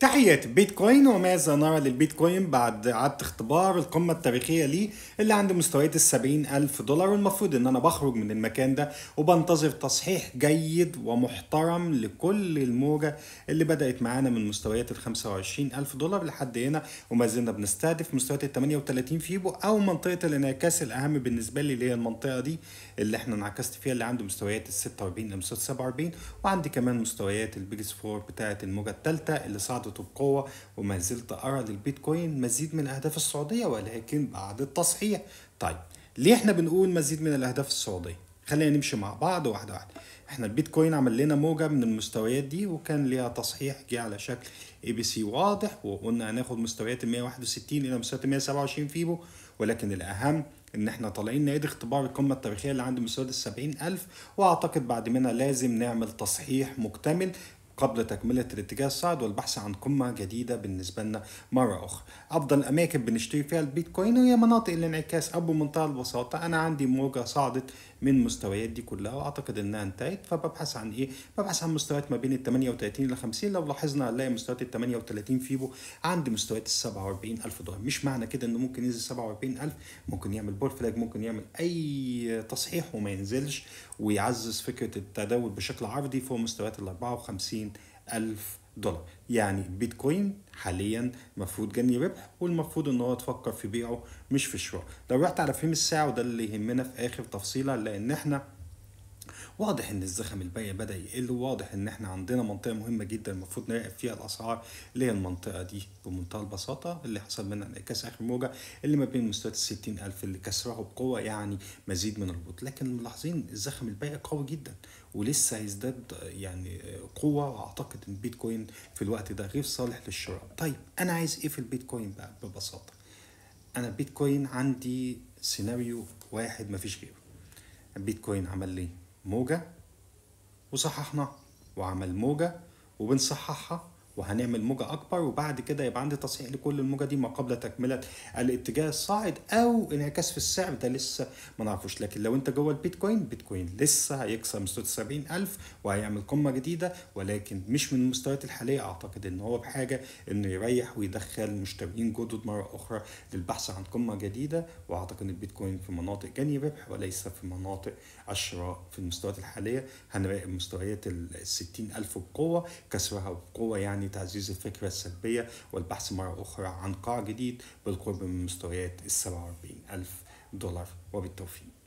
تحياتي بيتكوين وماذا نرى للبيتكوين بعد عدة اختبار القمة التاريخية ليه اللي عند مستويات السبعين ألف دولار والمفروض إن أنا بخرج من المكان ده وبنتظر تصحيح جيد ومحترم لكل الموجة اللي بدأت معانا من مستويات الخمسة وعشرين ألف دولار لحد هنا وما زلنا بنستهدف مستويات الثمانية وتلاتين فيبو أو منطقة الانعكاس الأهم بالنسبة لي اللي هي المنطقة دي اللي احنا انعكست فيها اللي عند مستويات الستة وأربعين لمستويات السبعة وأربعين وعندي كمان مستويات البيجس فور بتاعة الموجة الثالثة اللي صعب قاعدته بقوة وما زلت أرى للبيتكوين مزيد من أهداف السعودية ولكن بعد التصحيح طيب ليه احنا بنقول مزيد من الأهداف السعودية خلينا نمشي مع بعض واحدة واحدة احنا البيتكوين عمل لنا موجة من المستويات دي وكان ليها تصحيح جه على شكل اي بي سي واضح وقلنا هناخد مستويات ال 161 الى مستويات ال 127 فيبو ولكن الأهم ان احنا طالعين نعيد اختبار القمة التاريخية اللي عند مستويات ال 70000 واعتقد بعد منها لازم نعمل تصحيح مكتمل قبل تكملة الاتجاه الصاعد والبحث عن قمة جديدة بالنسبة لنا مرة أخرى أفضل أماكن بنشتري فيها البيتكوين هي مناطق الانعكاس أو بمنتهى البساطة أنا عندي موجة صعدت من مستويات دي كلها وأعتقد إنها انتهت فببحث عن إيه؟ ببحث عن مستويات ما بين ال 38 ل 50 لو لاحظنا هنلاقي مستويات ال 38 فيبو عند مستويات ال 47000 دولار مش معنى كده إنه ممكن ينزل 47000 ممكن يعمل بول فلاج ممكن يعمل أي تصحيح وما ينزلش ويعزز فكرة التداول بشكل عرضي فوق مستويات ال 54 ألف دولار يعني بيتكوين حاليا المفروض جني ربح والمفروض ان هو تفكر في بيعه مش في الشراء لو رحت على فريم الساعه وده اللي يهمنا في اخر تفصيله لان احنا واضح ان الزخم البيع بدا يقل واضح ان احنا عندنا منطقه مهمه جدا المفروض نراقب فيها الاسعار اللي هي المنطقه دي بمنتهى البساطه اللي حصل منها انعكاس اخر موجه اللي ما بين مستويات ال ألف اللي كسرها بقوه يعني مزيد من الهبوط لكن ملاحظين الزخم البيع قوي جدا ولسه هيزداد يعني قوه واعتقد ان البيتكوين في الوقت ده غير صالح للشراء طيب انا عايز ايه في البيتكوين بقى ببساطه انا البيتكوين عندي سيناريو واحد مفيش غيره البيتكوين عمل ليه موجة وصححناها وعمل موجة وبنصححها وهنعمل موجة أكبر وبعد كده يبقى عندي تصحيح لكل الموجة دي ما قبل تكملة الاتجاه الصاعد أو انعكاس في السعر ده لسه ما نعرفوش لكن لو أنت جوه البيتكوين بيتكوين لسه هيكسر مستوى 76 ألف وهيعمل قمة جديدة ولكن مش من المستويات الحالية أعتقد إن هو بحاجة إنه يريح ويدخل مشترين جدد مرة أخرى للبحث عن قمة جديدة وأعتقد إن البيتكوين في مناطق جني ربح وليس في مناطق الشراء في المستويات الحالية هنراقب مستويات ال 60 ألف بقوة كسرها بقوة يعني يعني تعزيز الفكرة السلبية والبحث مرة أخرى عن قاع جديد بالقرب من مستويات ال 47 ألف دولار وبالتوفيق